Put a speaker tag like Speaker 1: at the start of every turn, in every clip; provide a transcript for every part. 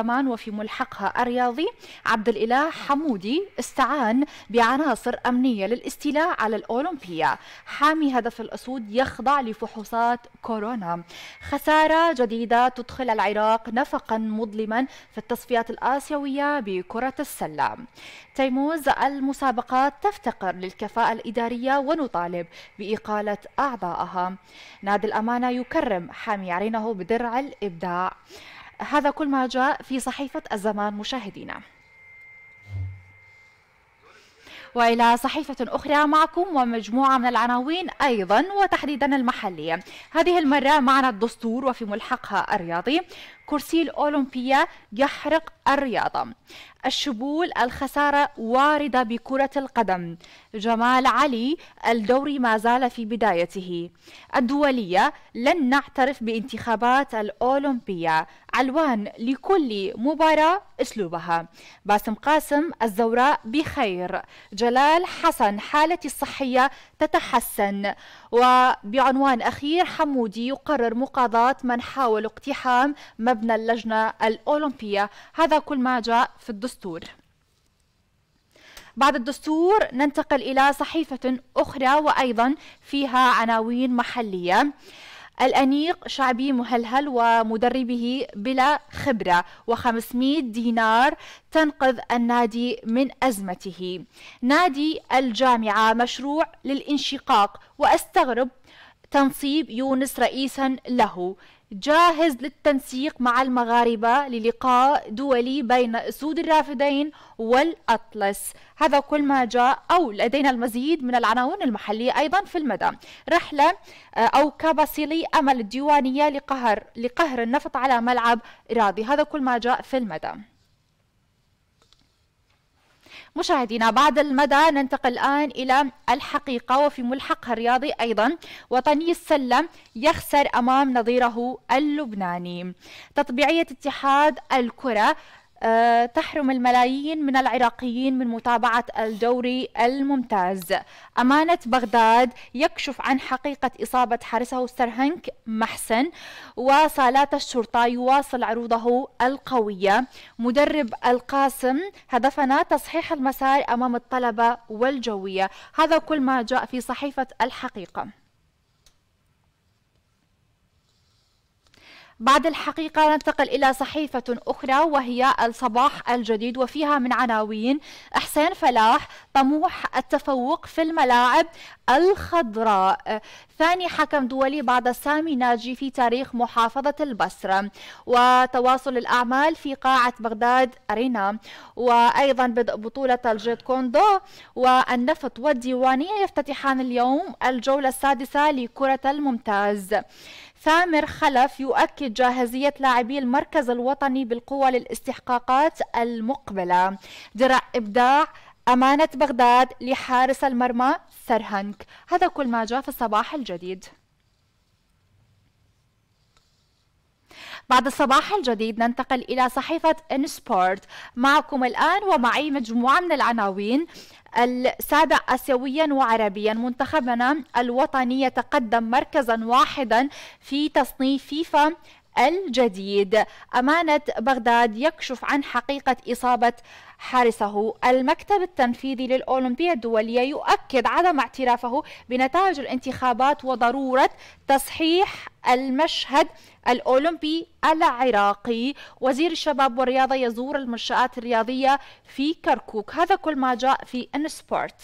Speaker 1: كمان وفي ملحقها الرياضي عبد الاله حمودي استعان بعناصر امنيه للاستيلاء على الاولمبيا حامي هدف الاسود يخضع لفحوصات كورونا خساره جديده تدخل العراق نفقا مظلما في التصفيات الاسيويه بكره السله تيموز المسابقات تفتقر للكفاءه الاداريه ونطالب باقاله اعضائها نادي الامانه يكرم حامي عرينه بدرع الابداع هذا كل ما جاء في صحيفة الزمان مشاهدينا والى صحيفه اخرى معكم ومجموعه من العناوين ايضا وتحديدا المحليه هذه المره معنا الدستور وفي ملحقها الرياضي كرسي الأولمبية يحرق الرياضة الشبول الخسارة واردة بكرة القدم جمال علي الدوري ما زال في بدايته الدولية لن نعترف بانتخابات الأولمبية علوان لكل مباراة أسلوبها باسم قاسم الزوراء بخير جلال حسن حالتي الصحية تتحسن وبعنوان أخير حمودي يقرر مقاضاة من حاول اقتحام مبنى مبنى اللجنة الأولمبية هذا كل ما جاء في الدستور بعد الدستور ننتقل إلى صحيفة أخرى وأيضا فيها عناوين محلية الأنيق شعبي مهلهل ومدربه بلا خبرة و500 دينار تنقذ النادي من أزمته نادي الجامعة مشروع للانشقاق وأستغرب تنصيب يونس رئيسا له جاهز للتنسيق مع المغاربة للقاء دولي بين أسود الرافدين والأطلس هذا كل ما جاء أو لدينا المزيد من العناوين المحلية أيضا في المدى رحلة آه، أو كاباسيلي أمل الديوانية لقهر, لقهر النفط على ملعب راضي هذا كل ما جاء في المدى مشاهدينا بعد المدى ننتقل الآن إلى الحقيقة وفي ملحقها الرياضي أيضا وطني السلة يخسر أمام نظيره اللبناني تطبيعية اتحاد الكرة آه، تحرم الملايين من العراقيين من متابعة الدوري الممتاز أمانة بغداد يكشف عن حقيقة إصابة حارسه سرهنك محسن وصالات الشرطة يواصل عروضه القوية مدرب القاسم هدفنا تصحيح المسار أمام الطلبة والجوية هذا كل ما جاء في صحيفة الحقيقة بعد الحقيقة ننتقل إلى صحيفة أخرى وهي الصباح الجديد وفيها من عناوين حسين فلاح طموح التفوق في الملاعب الخضراء ثاني حكم دولي بعد سامي ناجي في تاريخ محافظة البصرة وتواصل الأعمال في قاعة بغداد أرينا وأيضا بدء بطولة الجيت كوندو والنفط والديوانية يفتتحان اليوم الجولة السادسة لكرة الممتاز ثامر خلف يؤكد جاهزية لاعبي المركز الوطني بالقوة للاستحقاقات المقبلة درع إبداع أمانة بغداد لحارس المرمى سرهنك هذا كل ما جاء في الصباح الجديد بعد الصباح الجديد ننتقل إلى صحيفة إن سبورت معكم الآن ومعي مجموعة من العناوين السابع آسيويا وعربيا منتخبنا الوطني يتقدم مركزا واحدا في تصنيف فيفا الجديد أمانة بغداد يكشف عن حقيقة إصابة حارسه المكتب التنفيذي للأولمبية الدولية يؤكد عدم اعترافه بنتائج الانتخابات وضرورة تصحيح المشهد الأولمبي العراقي وزير الشباب والرياضة يزور المنشآت الرياضية في كركوك هذا كل ما جاء في ان سبورت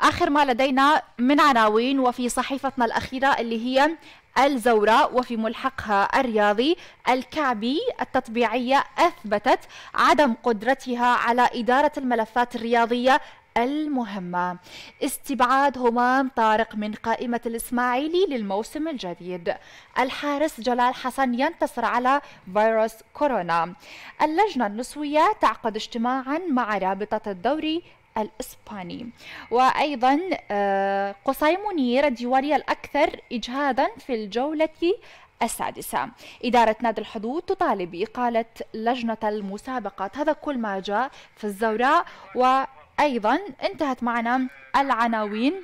Speaker 1: آخر ما لدينا من عناوين وفي صحيفتنا الأخيرة اللي هي الزوراء وفي ملحقها الرياضي الكعبي التطبيعية أثبتت عدم قدرتها على إدارة الملفات الرياضية المهمة استبعاد همام طارق من قائمة الإسماعيلي للموسم الجديد الحارس جلال حسن ينتصر على فيروس كورونا اللجنة النسوية تعقد اجتماعا مع رابطة الدوري الإسباني وأيضا آه، قصي منير الديوانية الأكثر إجهادا في الجولة السادسة إدارة نادي الحدود تطالب بإقالة لجنة المسابقات هذا كل ما جاء في الزوراء و أيضا انتهت معنا العناوين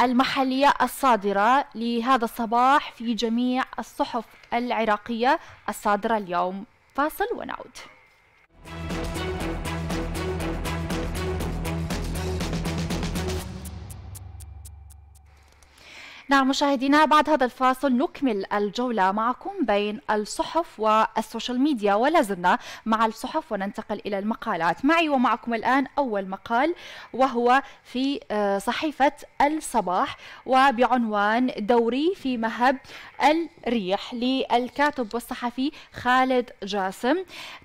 Speaker 1: المحلية الصادرة لهذا الصباح في جميع الصحف العراقية الصادرة اليوم فاصل ونعود نعم مشاهدينا بعد هذا الفاصل نكمل الجولة معكم بين الصحف والسوشيال ميديا ولازلنا مع الصحف وننتقل إلى المقالات معي ومعكم الآن أول مقال وهو في آه، صحيفة الصباح وبعنوان دوري في مهب الريح للكاتب والصحفي خالد جاسم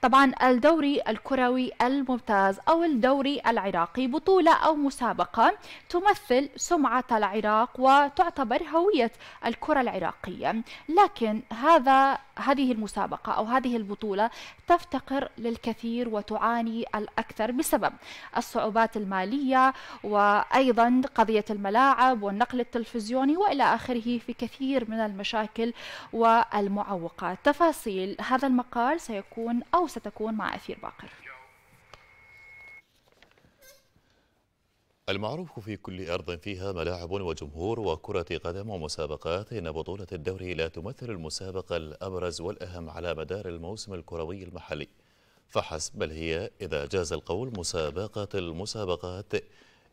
Speaker 1: طبعا الدوري الكروي الممتاز أو الدوري العراقي بطولة أو مسابقة تمثل سمعة العراق وتعتبر تعتبر هوية الكرة العراقية لكن هذا هذه المسابقة أو هذه البطولة تفتقر للكثير وتعاني الأكثر بسبب الصعوبات المالية وأيضا قضية الملاعب والنقل التلفزيوني وإلى آخره في كثير من المشاكل والمعوقات تفاصيل هذا المقال سيكون أو ستكون مع أثير باقر
Speaker 2: المعروف في كل أرض فيها ملاعب وجمهور وكرة قدم ومسابقات إن بطولة الدوري لا تمثل المسابقة الأبرز والأهم على مدار الموسم الكروي المحلي فحسب بل هي إذا جاز القول مسابقة المسابقات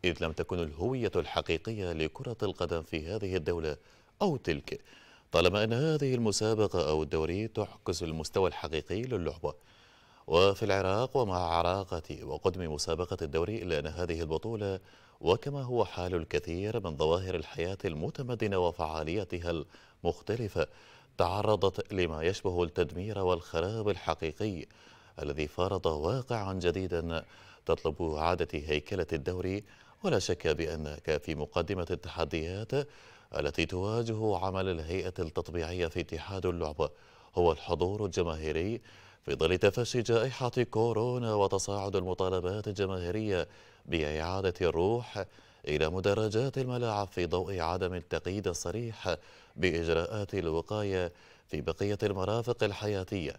Speaker 2: إذ لم تكن الهوية الحقيقية لكرة القدم في هذه الدولة أو تلك طالما أن هذه المسابقة أو الدوري تعكس المستوى الحقيقي للعبة وفي العراق ومع عراقة وقدم مسابقة الدوري إلا أن هذه البطولة وكما هو حال الكثير من ظواهر الحياة المتمدنة وفعاليتها المختلفة تعرضت لما يشبه التدمير والخراب الحقيقي الذي فرض واقعا جديدا تطلب إعادة هيكلة الدوري ولا شك بأنك في مقدمة التحديات التي تواجه عمل الهيئة التطبيعية في اتحاد اللعبة هو الحضور الجماهيري في ظل تفشي جائحة كورونا وتصاعد المطالبات الجماهيرية بإعادة الروح إلى مدرجات الملاعب في ضوء عدم التقييد الصريح بإجراءات الوقاية في بقية المرافق الحياتية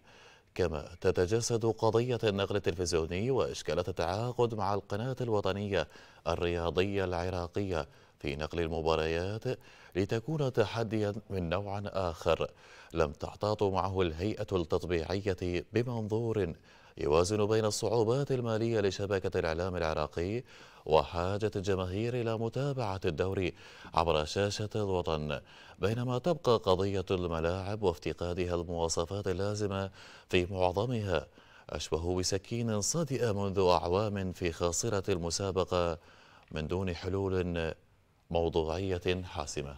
Speaker 2: كما تتجسد قضية النقل التلفزيوني وإشكالات التعاقد مع القناة الوطنية الرياضية العراقية في نقل المباريات لتكون تحديا من نوع آخر لم تحتاط معه الهيئة التطبيعية بمنظور يوازن بين الصعوبات المالية لشبكة الإعلام العراقي وحاجة الجماهير إلى متابعة الدوري عبر شاشة الوطن بينما تبقى قضية الملاعب وافتقادها المواصفات اللازمة في معظمها أشبه بسكين صدئ منذ أعوام في خاصرة المسابقة من دون حلول موضوعية حاسمة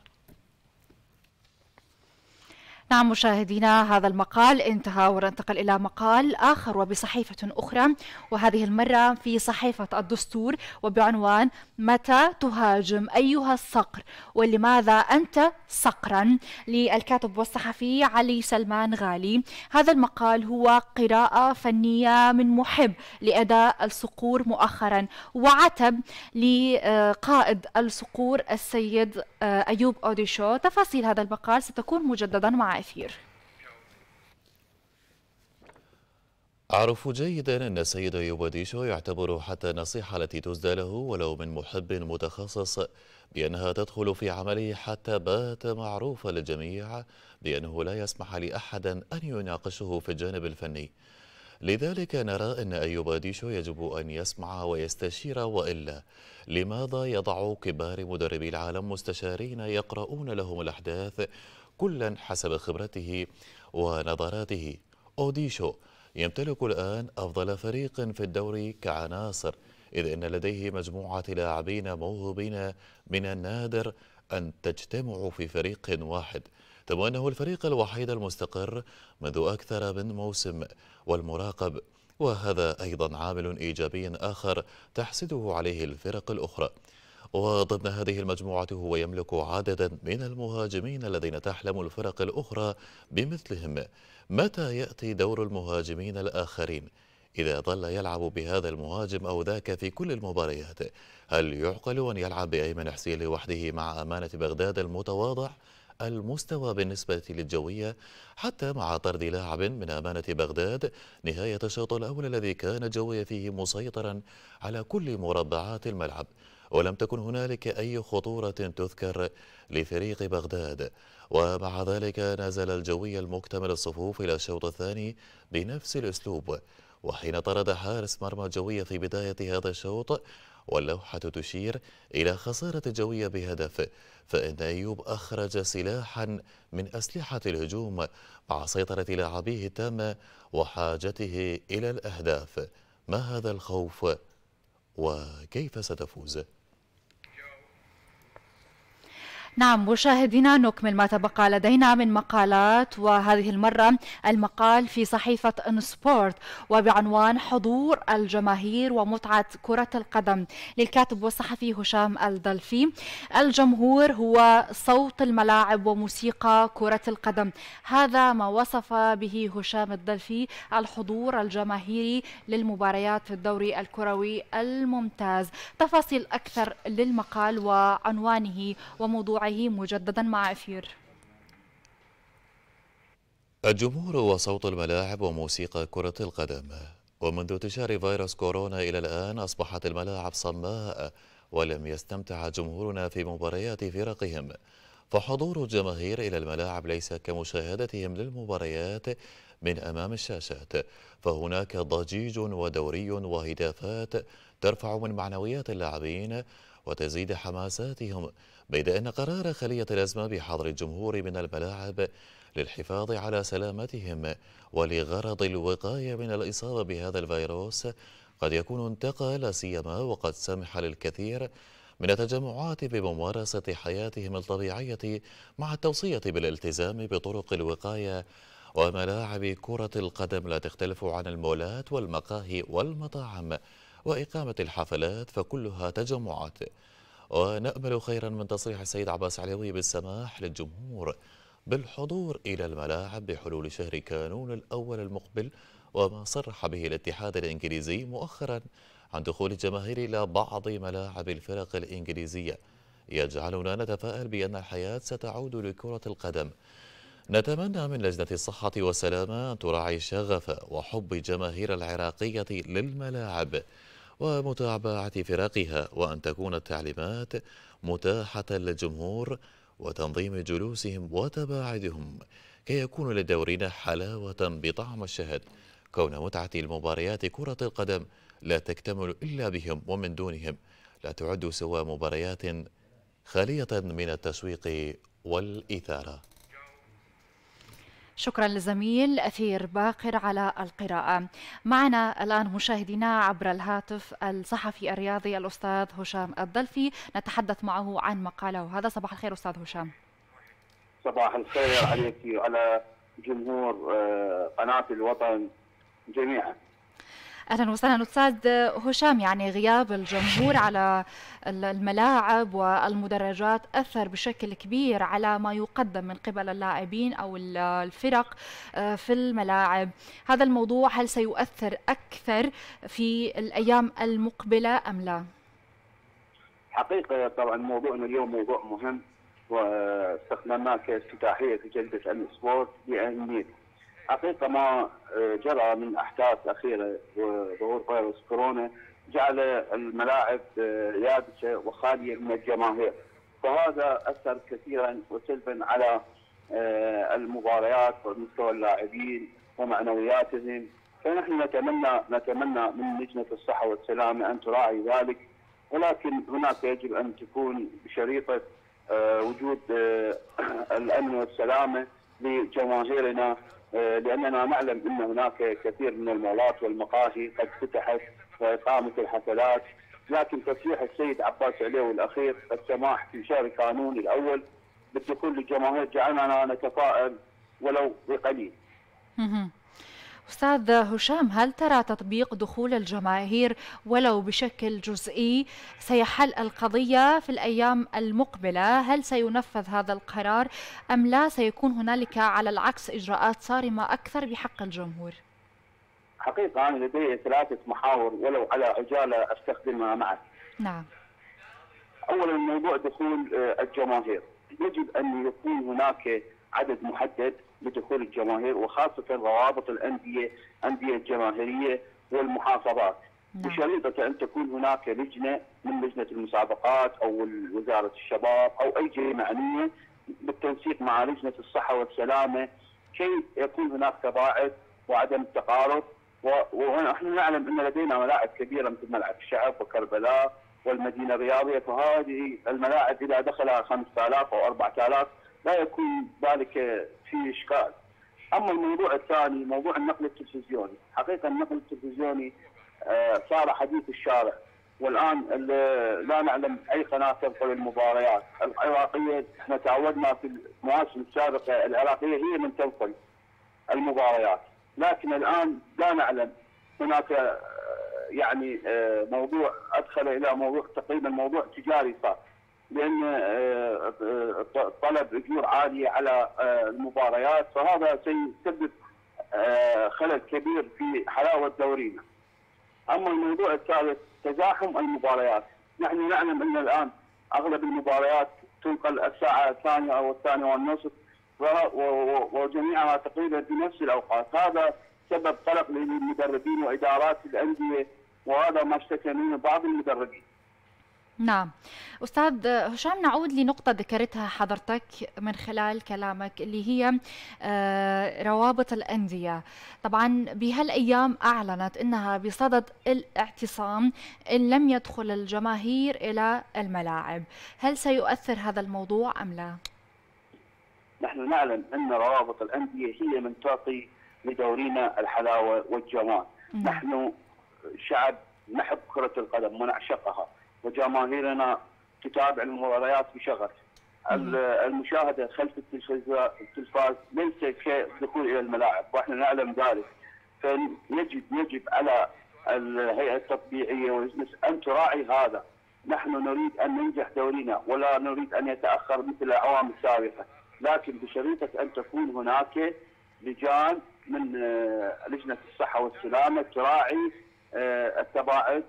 Speaker 1: نعم مشاهدينا هذا المقال انتهى وننتقل إلى مقال آخر وبصحيفة أخرى وهذه المرة في صحيفة الدستور وبعنوان متى تهاجم أيها الصقر ولماذا أنت صقرا للكاتب والصحفي علي سلمان غالي هذا المقال هو قراءة فنية من محب لأداء الصقور مؤخرا وعتب لقائد الصقور السيد آه، أيوب أوديشو تفاصيل هذا المقال ستكون مجددا مع العافير
Speaker 2: أعرف جيدا أن السيد يوباديشو ديشو يعتبر حتى النصيحة التي تسدى له ولو من محب متخصص بأنها تدخل في عمله حتى بات معروفا للجميع بأنه لا يسمح لأحد أن يناقشه في الجانب الفني لذلك نرى أن أيوباديشو ديشو يجب أن يسمع ويستشير وإلا لماذا يضع كبار مدربي العالم مستشارين يقرؤون لهم الأحداث كلا حسب خبرته ونظراته أوديشو يمتلك الآن أفضل فريق في الدوري كعناصر إذ إن لديه مجموعة لاعبين موهوبين من النادر أن تجتمع في فريق واحد ثم أنه الفريق الوحيد المستقر منذ أكثر من موسم والمراقب وهذا أيضا عامل إيجابي آخر تحسده عليه الفرق الأخرى وضمن هذه المجموعة هو يملك عددا من المهاجمين الذين تحلم الفرق الأخرى بمثلهم متى يأتي دور المهاجمين الآخرين؟ إذا ظل يلعب بهذا المهاجم أو ذاك في كل المباريات هل يعقل أن يلعب بأيمن حسين لوحده مع أمانة بغداد المتواضع؟ المستوى بالنسبة للجوية حتى مع طرد لاعب من أمانة بغداد نهاية الشوط الأول الذي كان جوية فيه مسيطرا على كل مربعات الملعب ولم تكن هنالك أي خطورة تذكر لفريق بغداد ومع ذلك نزل الجوي المكتمل الصفوف إلى الشوط الثاني بنفس الأسلوب وحين طرد حارس مرمى الجوية في بداية هذا الشوط واللوحة تشير إلى خسارة الجوية بهدف فإن أيوب أخرج سلاحا من أسلحة الهجوم مع سيطرة لاعبيه التامة وحاجته إلى الأهداف ما هذا الخوف وكيف ستفوز؟
Speaker 1: نعم مشاهدينا نكمل ما تبقى لدينا من مقالات وهذه المرة المقال في صحيفة ان سبورت وبعنوان حضور الجماهير ومتعة كرة القدم للكاتب والصحفي هشام الدلفي الجمهور هو صوت الملاعب وموسيقى كرة القدم هذا ما وصف به هشام الدلفي الحضور الجماهيري للمباريات في الدوري الكروي الممتاز تفاصيل أكثر للمقال وعنوانه وموضوعه واقعي مجددا مع أثير
Speaker 2: الجمهور وصوت الملاعب وموسيقى كرة القدم ومنذ انتشار فيروس كورونا إلى الآن أصبحت الملاعب صماء ولم يستمتع جمهورنا في مباريات فرقهم فحضور الجماهير إلى الملاعب ليس كمشاهدتهم للمباريات من أمام الشاشات فهناك ضجيج ودوري وهتافات ترفع من معنويات اللاعبين وتزيد حماساتهم بيد أن قرار خلية الأزمة بحظر الجمهور من الملاعب للحفاظ على سلامتهم ولغرض الوقاية من الإصابة بهذا الفيروس قد يكون انتقى لا سيما وقد سمح للكثير من التجمعات بممارسة حياتهم الطبيعية مع التوصية بالالتزام بطرق الوقاية وملاعب كرة القدم لا تختلف عن المولات والمقاهي والمطاعم وإقامة الحفلات فكلها تجمعات ونأمل خيرا من تصريح السيد عباس علوي بالسماح طيب للجمهور بالحضور إلى الملاعب بحلول شهر كانون الأول المقبل وما صرح به الاتحاد الإنجليزي مؤخرا عن دخول الجماهير إلى بعض ملاعب الفرق الإنجليزية يجعلنا نتفائل بأن الحياة ستعود لكرة القدم نتمنى من لجنة الصحة والسلامة أن تراعي شغف وحب جماهير العراقية للملاعب ومتابعة فراقها وأن تكون التعليمات متاحة للجمهور وتنظيم جلوسهم وتباعدهم كي يكون لدورنا حلاوة بطعم الشهد كون متعة المباريات كرة القدم لا تكتمل إلا بهم ومن دونهم لا تعد سوى مباريات خالية من التشويق والإثارة
Speaker 1: شكرا للزميل أثير باقر على القراءة معنا الآن مشاهدينا عبر الهاتف الصحفي الرياضي الأستاذ هشام الضلفي نتحدث معه عن مقاله هذا صباح الخير أستاذ هشام
Speaker 3: صباح الخير عليك وعلى جمهور آه، قناة الوطن جميعا
Speaker 1: اهلا وسهلا استاذ هشام يعني غياب الجمهور على الملاعب والمدرجات اثر بشكل كبير على ما يقدم من قبل اللاعبين او الفرق آه، في الملاعب هذا الموضوع هل سيؤثر اكثر في الايام المقبله ام لا
Speaker 3: حقيقه طبعا موضوعنا اليوم موضوع مهم واستخدامات افتتاحيه في جلسه الاسبوع باهميه حقيقه ما آه، جرى من احداث اخيره وظهور فيروس كورونا جعل الملاعب آه، يابسه وخاليه من الجماهير فهذا اثر كثيرا وسلبا على آه، المباريات ومستوى اللاعبين ومعنوياتهم فنحن نتمنى نتمنى من لجنه الصحه والسلامه ان تراعي ذلك ولكن هناك يجب ان تكون بشريطه وجود الامن والسلامه لجماهيرنا آه، لاننا نعلم ان هناك كثير من المولات والمقاهي قد فتحت وقامت الحفلات لكن تصريح السيد عباس عليو الاخير السماح في شهر كانون الاول بالدخول للجماهير جعلنا نتفائل ولو بقليل.
Speaker 1: أستاذ هشام هل ترى تطبيق دخول الجماهير ولو بشكل جزئي سيحل القضية في الأيام المقبلة هل سينفذ هذا القرار أم لا سيكون هنالك على العكس إجراءات صارمة أكثر بحق الجمهور
Speaker 3: حقيقة أنا لدي ثلاثة محاور ولو على عجالة أستخدمها معك نعم أولا موضوع دخول آه، الجماهير يجب أن يكون هناك عدد محدد بدخول الجماهير وخاصه روابط الانديه الانديه الجماهيريه والمحافظات بشريطه نعم. ان تكون هناك لجنه من لجنه المسابقات او وزاره الشباب او اي جهه معنيه بالتنسيق مع لجنه الصحه والسلامه كي يكون هناك تباعد وعدم التقارب ونحن نعلم ان لدينا ملاعب كبيره مثل ملعب الشعب وكربلاء والمدينه الرياضيه فهذه الملاعب اذا دخلها 5000 او 4000 لا يكون ذلك في اشكال. اما الموضوع الثاني موضوع النقل التلفزيوني، حقيقه النقل التلفزيوني آه، صار حديث الشارع والان لا نعلم اي قناه تنقل المباريات، العراقيه احنا تعودنا في المواسم السابقه العراقيه هي من تنقل المباريات، لكن الان لا نعلم هناك آه، يعني آه، موضوع ادخل الى موضوع تقريبا موضوع تجاري صار. لان آه، آه، طلب اجور عاليه على آه، المباريات فهذا سيسبب خلل كبير في حلاوه دورينا. اما الموضوع الثالث تزاحم المباريات، نحن نعلم ان الان اغلب المباريات تنقل الساعه الثانيه او الثانيه والنصف وجميعها تقريبا في نفس الاوقات، هذا سبب قلق للمدربين وادارات الانديه وهذا ما اشتكى منه بعض المدربين.
Speaker 1: نعم أستاذ هشام نعود لنقطة ذكرتها حضرتك من خلال كلامك اللي هي آه، روابط الأندية طبعا بهالأيام أعلنت أنها بصدد الاعتصام إن لم يدخل الجماهير إلى الملاعب هل سيؤثر هذا الموضوع أم لا؟
Speaker 3: نحن نعلم أن روابط الأندية هي من تعطي لدورينا الحلاوة والجمال نعم. نحن شعب نحب كرة القدم ونعشقها وجماهيرنا تتابع المباريات بشغف المشاهده خلف التلفاز ليس شيء دخول الى الملاعب واحنا نعلم ذلك فيجب يجب على الهيئه التطبيعيه والمجلس ان تراعي هذا نحن نريد ان ننجح دورينا ولا نريد ان يتاخر مثل الاعوام السابقه لكن بشريطه ان تكون هناك لجان من آه، لجنه الصحه والسلامه تراعي آه، التباعد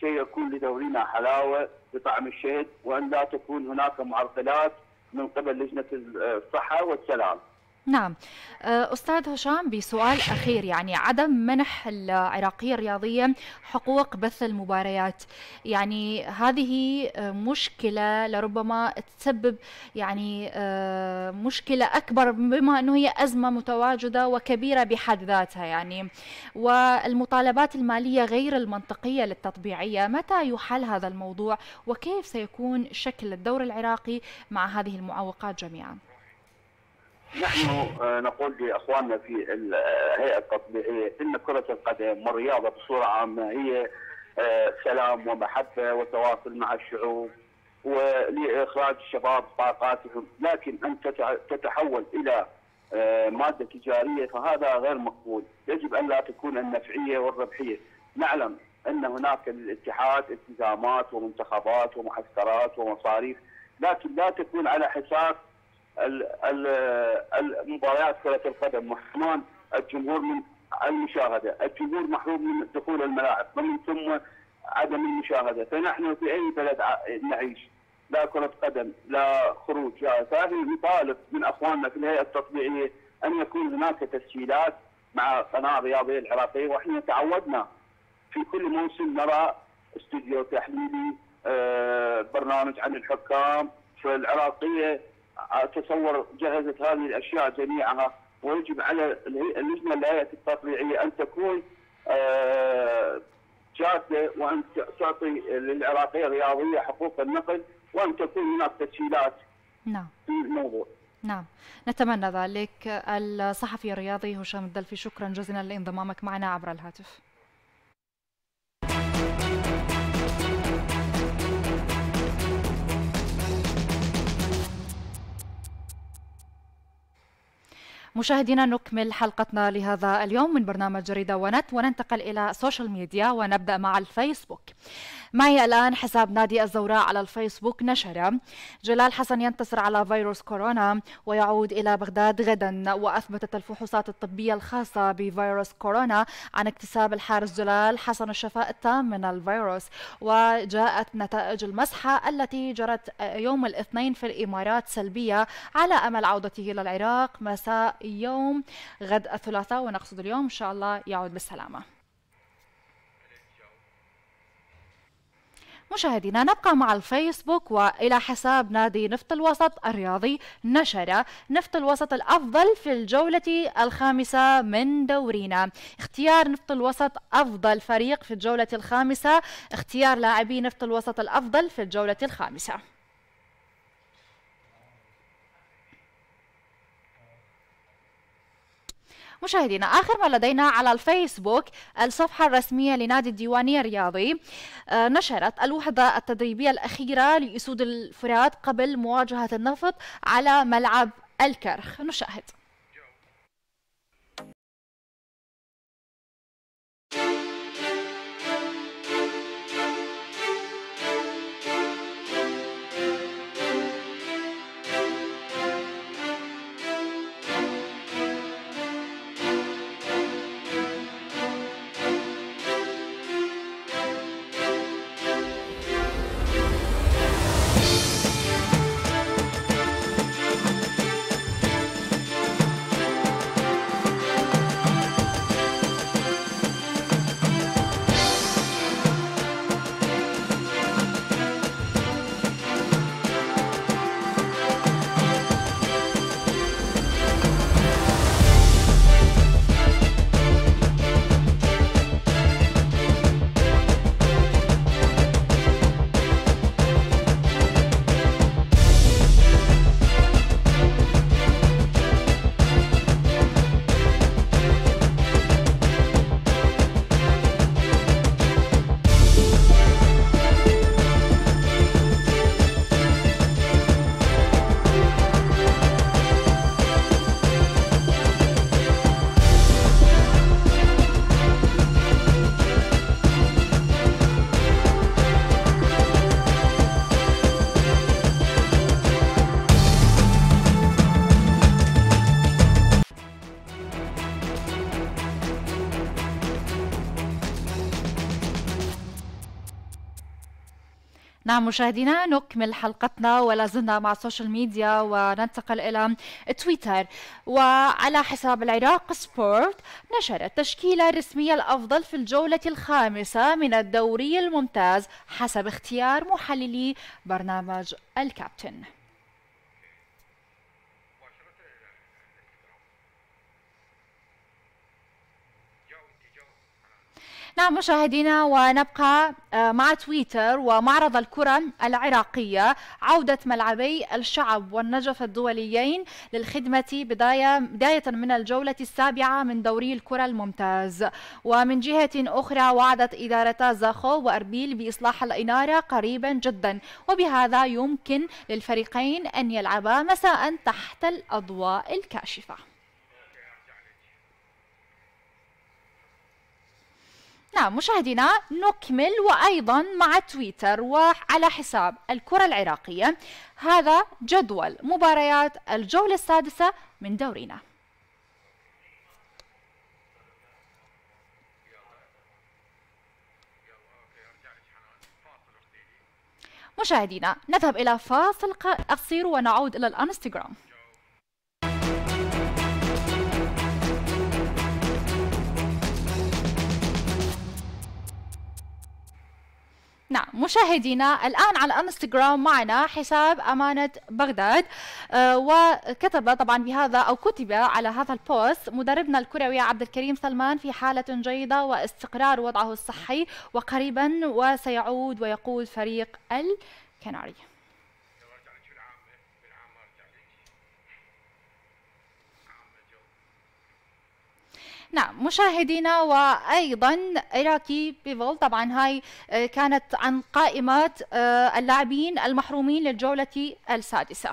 Speaker 3: كي يكون لدورنا حلاوه بطعم الشهد وان لا تكون هناك معرقلات من قبل لجنه الصحه والسلام.
Speaker 1: نعم آه، أستاذ هشام بسؤال أخير يعني عدم منح العراقية الرياضية حقوق بث المباريات يعني هذه آه، مشكلة لربما تسبب يعني آه، مشكلة أكبر بما أنه هي أزمة متواجدة وكبيرة بحد ذاتها يعني والمطالبات المالية غير المنطقية للتطبيعية متى يحل هذا الموضوع وكيف سيكون شكل الدور العراقي مع هذه المعوقات جميعاً؟
Speaker 3: نحن آه، نقول لاخواننا في الهيئه آه، التطبيعيه ان كره القدم والرياضه بصوره عامه هي آه، سلام ومحبه وتواصل مع الشعوب ولاخراج الشباب طاقاتهم، لكن ان تتحول الى ماده تجاريه فهذا غير مقبول، يجب ان لا تكون النفعيه والربحيه، نعلم ان هناك للاتحاد التزامات ومنتخبات ومعسكرات ومصاريف، لكن لا تكون على حساب المباريات كرة القدم محرمان الجمهور من المشاهدة الجمهور محروم من دخول الملاعب ومن ثم عدم المشاهدة فنحن في أي بلد نعيش لا كرة قدم لا خروج فهذه نطالب من أخواننا في الهيئة التطبيعية أن يكون هناك تسجيلات مع قناة الرياضية العراقية وإحنا تعودنا في كل موسم نرى استوديو تحليلي آه، برنامج عن الحكام فالعراقية اتصور جهزت هذه الاشياء جميعها ويجب على اللجنه الهيئه التطبيعيه ان تكون آه، جاده وان تعطي للعراقيه الرياضيه حقوق النقل وان تكون هناك تسهيلات
Speaker 1: نعم في الموضوع نعم نتمنى ذلك الصحفي الرياضي هشام الدلفي شكرا جزيلا لانضمامك معنا عبر الهاتف مشاهدينا نكمل حلقتنا لهذا اليوم من برنامج جريدة ونت وننتقل إلى السوشيال ميديا ونبدأ مع الفيسبوك معي الآن حساب نادي الزوراء على الفيسبوك نشر جلال حسن ينتصر على فيروس كورونا ويعود إلى بغداد غدا وأثبتت الفحوصات الطبية الخاصة بفيروس كورونا عن اكتساب الحارس جلال حسن الشفاء التام من الفيروس وجاءت نتائج المسحة التي جرت يوم الاثنين في الإمارات سلبية على أمل عودته إلى العراق مساء يوم غد الثلاثاء ونقصد اليوم إن شاء الله يعود بالسلامة مشاهدينا نبقى مع الفيسبوك والى حساب نادي نفط الوسط الرياضي نشر نفط الوسط الافضل في الجوله الخامسه من دورينا اختيار نفط الوسط افضل فريق في الجوله الخامسه اختيار لاعبي نفط الوسط الافضل في الجوله الخامسه مشاهدينا آخر ما لدينا على الفيسبوك الصفحة الرسمية لنادي الديوانية الرياضي آه، نشرت الوحدة التدريبية الأخيرة لأسود الفرات قبل مواجهة النفط على ملعب الكرخ نشاهد نعم مشاهدينا نكمل حلقتنا ولا زلنا مع السوشيال ميديا وننتقل إلى تويتر وعلى حساب العراق سبورت نشرت التشكيلة الرسمية الأفضل في الجولة الخامسة من الدوري الممتاز حسب اختيار محللي برنامج الكابتن نعم مشاهدينا ونبقى آه، مع تويتر ومعرض الكرة العراقية عودة ملعبي الشعب والنجف الدوليين للخدمة بداية بداية من الجولة السابعة من دوري الكرة الممتاز ومن جهة أخرى وعدت إدارة زاخو وأربيل بإصلاح الإنارة قريبا جدا وبهذا يمكن للفريقين أن يلعبا مساء تحت الأضواء الكاشفة نعم مشاهدينا نكمل وأيضا مع تويتر وعلى حساب الكرة العراقية هذا جدول مباريات الجولة السادسة من دورينا مشاهدينا نذهب إلى فاصل قصير ونعود إلى الانستغرام نعم مشاهدينا الآن على انستغرام معنا حساب أمانة بغداد آه، وكتب طبعا بهذا أو كتب على هذا البوست مدربنا الكروي عبد الكريم سلمان في حالة جيدة واستقرار وضعه الصحي وقريبا وسيعود ويقود فريق الكناري نعم مشاهدينا وايضا ايراكي بيفول طبعا هاي آه، كانت عن قائمه آه، اللاعبين المحرومين للجوله السادسه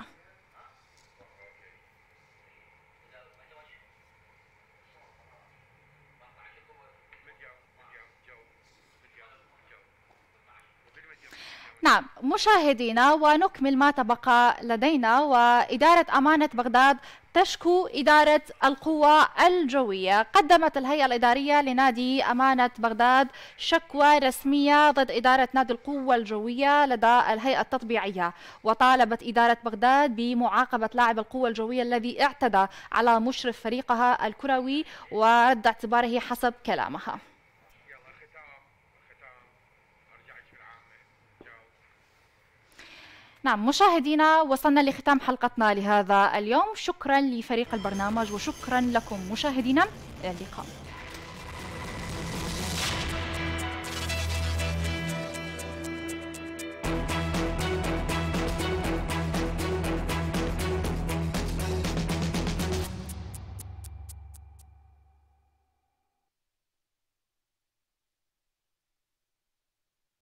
Speaker 1: نعم مشاهدينا ونكمل ما تبقى لدينا وإدارة أمانة بغداد تشكو إدارة القوى الجوية قدمت الهيئة الإدارية لنادي أمانة بغداد شكوى رسمية ضد إدارة نادي القوة الجوية لدى الهيئة التطبيعية وطالبت إدارة بغداد بمعاقبة لاعب القوة الجوية الذي اعتدى على مشرف فريقها الكروي ورد اعتباره حسب كلامها نعم مشاهدينا وصلنا لختام حلقتنا لهذا اليوم شكرا لفريق البرنامج وشكرا لكم مشاهدينا إلى اللقاء